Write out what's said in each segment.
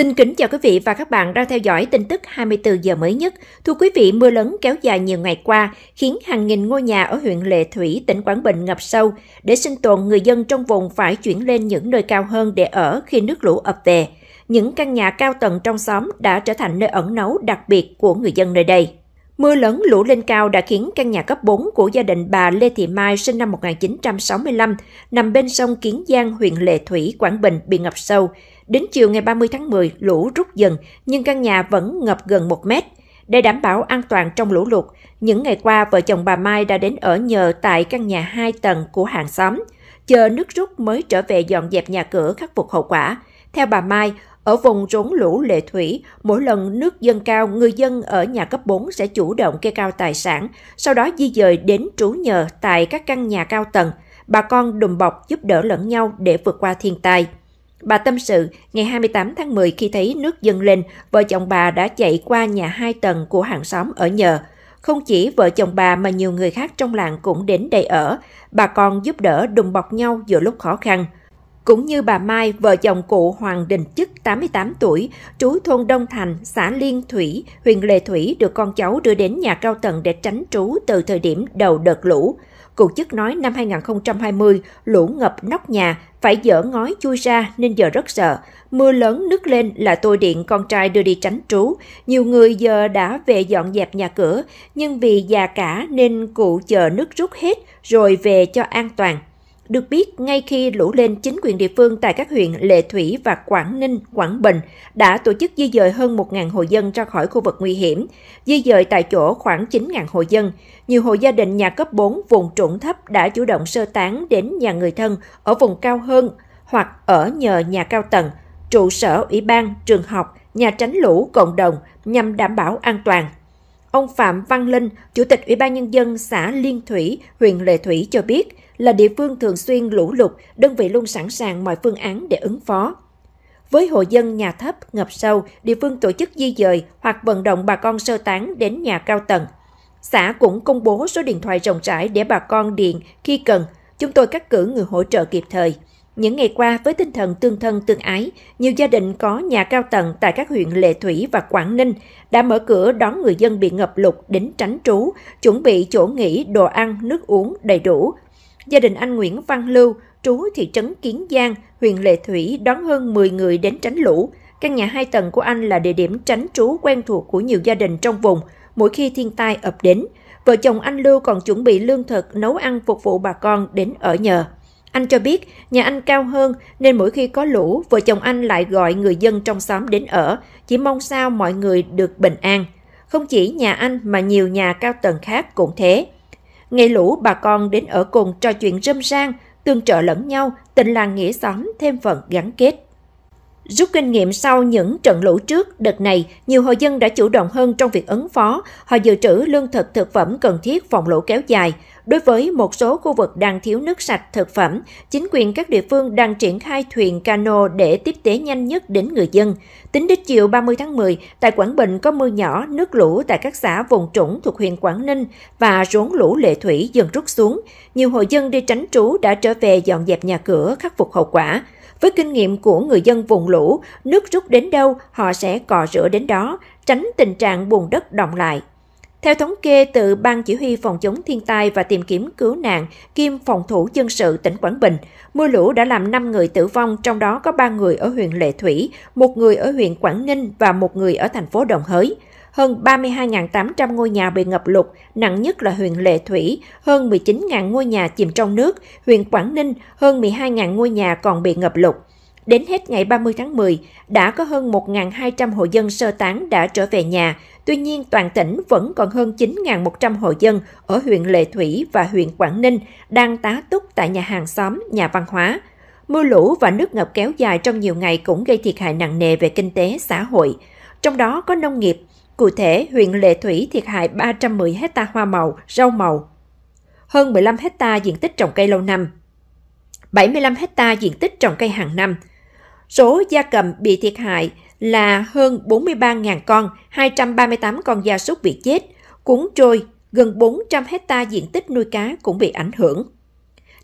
Xin kính chào quý vị và các bạn đang theo dõi tin tức 24 giờ mới nhất. Thưa quý vị, mưa lớn kéo dài nhiều ngày qua khiến hàng nghìn ngôi nhà ở huyện Lệ Thủy, tỉnh Quảng Bình ngập sâu. Để sinh tồn, người dân trong vùng phải chuyển lên những nơi cao hơn để ở khi nước lũ ập về. Những căn nhà cao tầng trong xóm đã trở thành nơi ẩn náu đặc biệt của người dân nơi đây. Mưa lớn lũ lên cao đã khiến căn nhà cấp 4 của gia đình bà Lê Thị Mai sinh năm 1965 nằm bên sông Kiến Giang, huyện Lệ Thủy, Quảng Bình bị ngập sâu. Đến chiều ngày 30 tháng 10, lũ rút dần nhưng căn nhà vẫn ngập gần 1 mét. Để đảm bảo an toàn trong lũ lụt, những ngày qua vợ chồng bà Mai đã đến ở nhờ tại căn nhà 2 tầng của hàng xóm, chờ nước rút mới trở về dọn dẹp nhà cửa khắc phục hậu quả. Theo bà Mai, ở vùng rốn lũ lệ thủy, mỗi lần nước dâng cao, người dân ở nhà cấp 4 sẽ chủ động kê cao tài sản, sau đó di dời đến trú nhờ tại các căn nhà cao tầng. Bà con đùm bọc giúp đỡ lẫn nhau để vượt qua thiên tai. Bà tâm sự, ngày 28 tháng 10 khi thấy nước dâng lên, vợ chồng bà đã chạy qua nhà hai tầng của hàng xóm ở nhờ. Không chỉ vợ chồng bà mà nhiều người khác trong làng cũng đến đây ở, bà con giúp đỡ đùm bọc nhau giữa lúc khó khăn. Cũng như bà Mai, vợ chồng cụ Hoàng Đình Chức, 88 tuổi, trú thôn Đông Thành, xã Liên Thủy, huyện Lệ Thủy được con cháu đưa đến nhà cao tầng để tránh trú từ thời điểm đầu đợt lũ cụ chức nói năm 2020, lũ ngập nóc nhà, phải dỡ ngói chui ra nên giờ rất sợ. Mưa lớn nước lên là tôi điện con trai đưa đi tránh trú. Nhiều người giờ đã về dọn dẹp nhà cửa, nhưng vì già cả nên cụ chờ nước rút hết rồi về cho an toàn. Được biết, ngay khi lũ lên, chính quyền địa phương tại các huyện Lệ Thủy và Quảng Ninh, Quảng Bình đã tổ chức di dời hơn 1.000 hộ dân ra khỏi khu vực nguy hiểm, di dời tại chỗ khoảng 9.000 hộ dân. Nhiều hộ gia đình nhà cấp 4 vùng trũng thấp đã chủ động sơ tán đến nhà người thân ở vùng cao hơn hoặc ở nhờ nhà cao tầng, trụ sở ủy ban, trường học, nhà tránh lũ, cộng đồng nhằm đảm bảo an toàn. Ông Phạm Văn Linh, Chủ tịch Ủy ban Nhân dân xã Liên Thủy, huyện Lệ Thủy cho biết, là địa phương thường xuyên lũ lụt, đơn vị luôn sẵn sàng mọi phương án để ứng phó. Với hộ dân nhà thấp, ngập sâu, địa phương tổ chức di dời hoặc vận động bà con sơ tán đến nhà cao tầng. Xã cũng công bố số điện thoại rộng rãi để bà con điện khi cần. Chúng tôi cắt cử người hỗ trợ kịp thời. Những ngày qua, với tinh thần tương thân tương ái, nhiều gia đình có nhà cao tầng tại các huyện Lệ Thủy và Quảng Ninh đã mở cửa đón người dân bị ngập lụt đến tránh trú, chuẩn bị chỗ nghỉ, đồ ăn, nước uống đầy đủ. Gia đình anh Nguyễn Văn Lưu, trú thị trấn Kiến Giang, huyện Lệ Thủy đón hơn 10 người đến tránh lũ. Căn nhà hai tầng của anh là địa điểm tránh trú quen thuộc của nhiều gia đình trong vùng mỗi khi thiên tai ập đến. Vợ chồng anh Lưu còn chuẩn bị lương thực nấu ăn phục vụ bà con đến ở nhờ. Anh cho biết nhà anh cao hơn nên mỗi khi có lũ, vợ chồng anh lại gọi người dân trong xóm đến ở, chỉ mong sao mọi người được bình an. Không chỉ nhà anh mà nhiều nhà cao tầng khác cũng thế. Ngày lũ bà con đến ở cùng trò chuyện râm ran, tương trợ lẫn nhau, tình làng nghĩa xóm thêm phần gắn kết. Rút kinh nghiệm sau những trận lũ trước, đợt này, nhiều hộ dân đã chủ động hơn trong việc ứng phó. Họ dự trữ lương thực thực phẩm cần thiết phòng lũ kéo dài. Đối với một số khu vực đang thiếu nước sạch thực phẩm, chính quyền các địa phương đang triển khai thuyền cano để tiếp tế nhanh nhất đến người dân. Tính đến chiều 30 tháng 10, tại Quảng Bình có mưa nhỏ, nước lũ tại các xã vùng trũng thuộc huyện Quảng Ninh và rốn lũ lệ thủy dần rút xuống. Nhiều hộ dân đi tránh trú đã trở về dọn dẹp nhà cửa, khắc phục hậu quả. Với kinh nghiệm của người dân vùng lũ, nước rút đến đâu họ sẽ cò rửa đến đó, tránh tình trạng bùn đất động lại. Theo thống kê từ Ban Chỉ huy Phòng chống thiên tai và tìm kiếm cứu nạn kiêm phòng thủ dân sự tỉnh Quảng Bình, mưa lũ đã làm 5 người tử vong, trong đó có 3 người ở huyện Lệ Thủy, một người ở huyện Quảng Ninh và một người ở thành phố Đồng Hới. Hơn 32.800 ngôi nhà bị ngập lụt, nặng nhất là huyện Lệ Thủy, hơn 19.000 ngôi nhà chìm trong nước, huyện Quảng Ninh hơn 12.000 ngôi nhà còn bị ngập lụt. Đến hết ngày 30 tháng 10, đã có hơn 1.200 hộ dân sơ tán đã trở về nhà. Tuy nhiên, toàn tỉnh vẫn còn hơn 9.100 hộ dân ở huyện Lệ Thủy và huyện Quảng Ninh đang tá túc tại nhà hàng xóm, nhà văn hóa. Mưa lũ và nước ngập kéo dài trong nhiều ngày cũng gây thiệt hại nặng nề về kinh tế, xã hội. Trong đó có nông nghiệp. Cụ thể, huyện Lệ Thủy thiệt hại 310 hecta hoa màu, rau màu, hơn 15 hecta diện tích trồng cây lâu năm, 75 hecta diện tích trồng cây hàng năm – Số gia cầm bị thiệt hại là hơn 43.000 con, 238 con gia súc bị chết, cuốn trôi, gần 400 hecta diện tích nuôi cá cũng bị ảnh hưởng.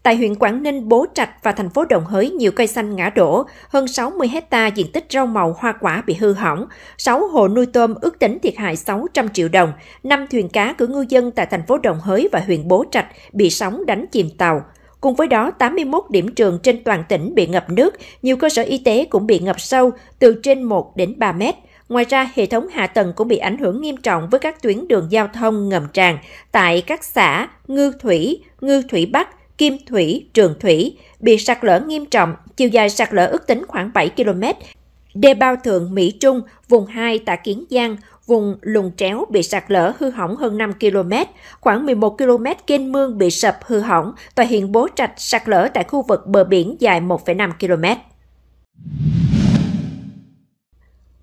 Tại huyện Quảng Ninh, Bố Trạch và thành phố Đồng Hới, nhiều cây xanh ngã đổ, hơn 60 hecta diện tích rau màu hoa quả bị hư hỏng, 6 hồ nuôi tôm ước tính thiệt hại 600 triệu đồng, 5 thuyền cá của ngư dân tại thành phố Đồng Hới và huyện Bố Trạch bị sóng đánh chìm tàu, Cùng với đó, 81 điểm trường trên toàn tỉnh bị ngập nước, nhiều cơ sở y tế cũng bị ngập sâu từ trên 1 đến 3 mét. Ngoài ra, hệ thống hạ tầng cũng bị ảnh hưởng nghiêm trọng với các tuyến đường giao thông ngầm tràn tại các xã Ngư Thủy, Ngư Thủy Bắc, Kim Thủy, Trường Thủy, bị sạt lở nghiêm trọng, chiều dài sạt lở ước tính khoảng 7 km. Đê bao thượng Mỹ Trung, vùng 2 tại Kiến Giang, Vùng lùng tréo bị sạt lở hư hỏng hơn 5 km, khoảng 11 km kênh mương bị sập hư hỏng, tòa hiện bố trạch sạt lở tại khu vực bờ biển dài 1,5 km.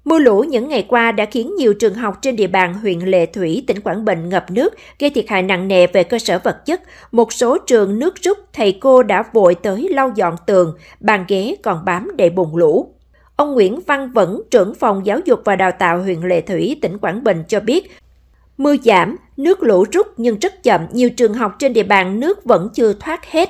Mưa lũ những ngày qua đã khiến nhiều trường học trên địa bàn huyện Lệ Thủy, tỉnh Quảng Bình ngập nước, gây thiệt hại nặng nề về cơ sở vật chất. Một số trường nước rút, thầy cô đã vội tới lau dọn tường, bàn ghế còn bám đầy bùn lũ. Ông Nguyễn Văn Vẫn, trưởng phòng giáo dục và đào tạo huyện Lệ Thủy, tỉnh Quảng Bình cho biết, mưa giảm, nước lũ rút nhưng rất chậm, nhiều trường học trên địa bàn nước vẫn chưa thoát hết.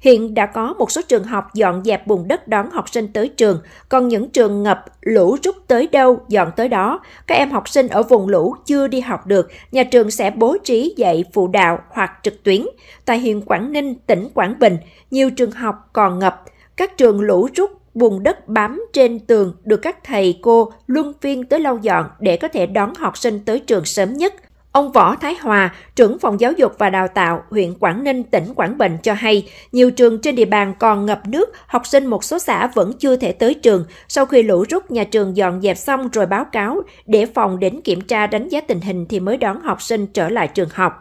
Hiện đã có một số trường học dọn dẹp bùn đất đón học sinh tới trường, còn những trường ngập lũ rút tới đâu dọn tới đó. Các em học sinh ở vùng lũ chưa đi học được, nhà trường sẽ bố trí dạy phụ đạo hoặc trực tuyến. Tại huyện Quảng Ninh, tỉnh Quảng Bình, nhiều trường học còn ngập. Các trường lũ rút bùn đất bám trên tường được các thầy cô luân phiên tới lau dọn để có thể đón học sinh tới trường sớm nhất. Ông Võ Thái Hòa, trưởng phòng giáo dục và đào tạo huyện Quảng Ninh, tỉnh Quảng Bình cho hay, nhiều trường trên địa bàn còn ngập nước, học sinh một số xã vẫn chưa thể tới trường. Sau khi lũ rút, nhà trường dọn dẹp xong rồi báo cáo để phòng đến kiểm tra đánh giá tình hình thì mới đón học sinh trở lại trường học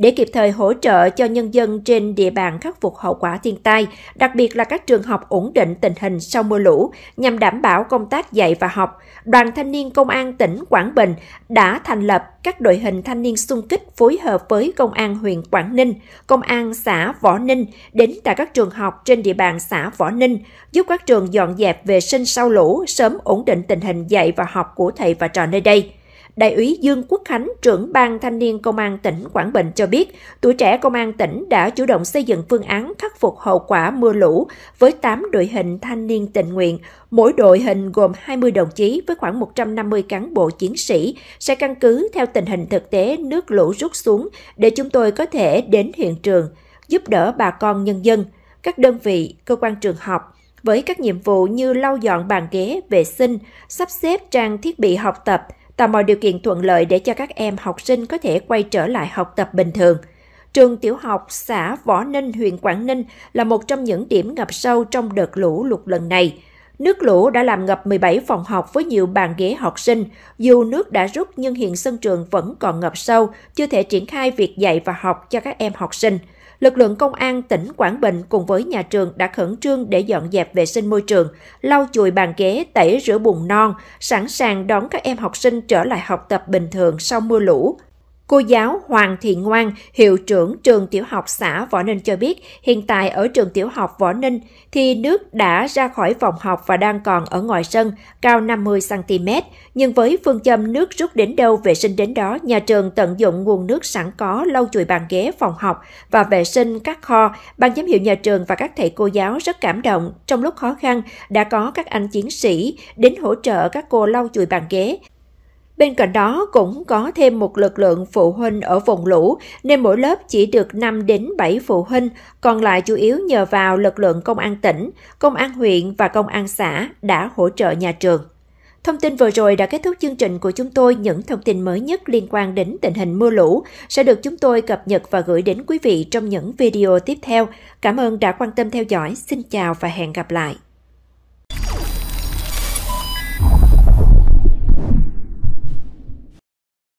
để kịp thời hỗ trợ cho nhân dân trên địa bàn khắc phục hậu quả thiên tai, đặc biệt là các trường học ổn định tình hình sau mưa lũ nhằm đảm bảo công tác dạy và học. Đoàn thanh niên công an tỉnh Quảng Bình đã thành lập các đội hình thanh niên xung kích phối hợp với công an huyện Quảng Ninh, công an xã Võ Ninh đến tại các trường học trên địa bàn xã Võ Ninh, giúp các trường dọn dẹp vệ sinh sau lũ, sớm ổn định tình hình dạy và học của thầy và trò nơi đây. Đại úy Dương Quốc Khánh, trưởng ban thanh niên công an tỉnh Quảng Bình cho biết, tuổi trẻ công an tỉnh đã chủ động xây dựng phương án khắc phục hậu quả mưa lũ với 8 đội hình thanh niên tình nguyện. Mỗi đội hình gồm 20 đồng chí với khoảng 150 cán bộ chiến sĩ sẽ căn cứ theo tình hình thực tế nước lũ rút xuống để chúng tôi có thể đến hiện trường, giúp đỡ bà con nhân dân, các đơn vị, cơ quan trường học, với các nhiệm vụ như lau dọn bàn ghế, vệ sinh, sắp xếp trang thiết bị học tập, tạo mọi điều kiện thuận lợi để cho các em học sinh có thể quay trở lại học tập bình thường. Trường tiểu học xã Võ Ninh, huyện Quảng Ninh là một trong những điểm ngập sâu trong đợt lũ lụt lần này. Nước lũ đã làm ngập 17 phòng học với nhiều bàn ghế học sinh. Dù nước đã rút nhưng hiện sân trường vẫn còn ngập sâu, chưa thể triển khai việc dạy và học cho các em học sinh lực lượng công an tỉnh Quảng Bình cùng với nhà trường đã khẩn trương để dọn dẹp vệ sinh môi trường, lau chùi bàn ghế, tẩy rửa bùn non, sẵn sàng đón các em học sinh trở lại học tập bình thường sau mưa lũ. Cô giáo Hoàng Thị Ngoan, hiệu trưởng trường tiểu học xã Võ Ninh cho biết, hiện tại ở trường tiểu học Võ Ninh thì nước đã ra khỏi phòng học và đang còn ở ngoài sân, cao 50cm. Nhưng với phương châm nước rút đến đâu vệ sinh đến đó, nhà trường tận dụng nguồn nước sẵn có lau chùi bàn ghế phòng học và vệ sinh các kho. Ban giám hiệu nhà trường và các thầy cô giáo rất cảm động. Trong lúc khó khăn, đã có các anh chiến sĩ đến hỗ trợ các cô lau chùi bàn ghế. Bên cạnh đó cũng có thêm một lực lượng phụ huynh ở vùng lũ nên mỗi lớp chỉ được 5 đến 7 phụ huynh, còn lại chủ yếu nhờ vào lực lượng công an tỉnh, công an huyện và công an xã đã hỗ trợ nhà trường. Thông tin vừa rồi đã kết thúc chương trình của chúng tôi. Những thông tin mới nhất liên quan đến tình hình mưa lũ sẽ được chúng tôi cập nhật và gửi đến quý vị trong những video tiếp theo. Cảm ơn đã quan tâm theo dõi. Xin chào và hẹn gặp lại.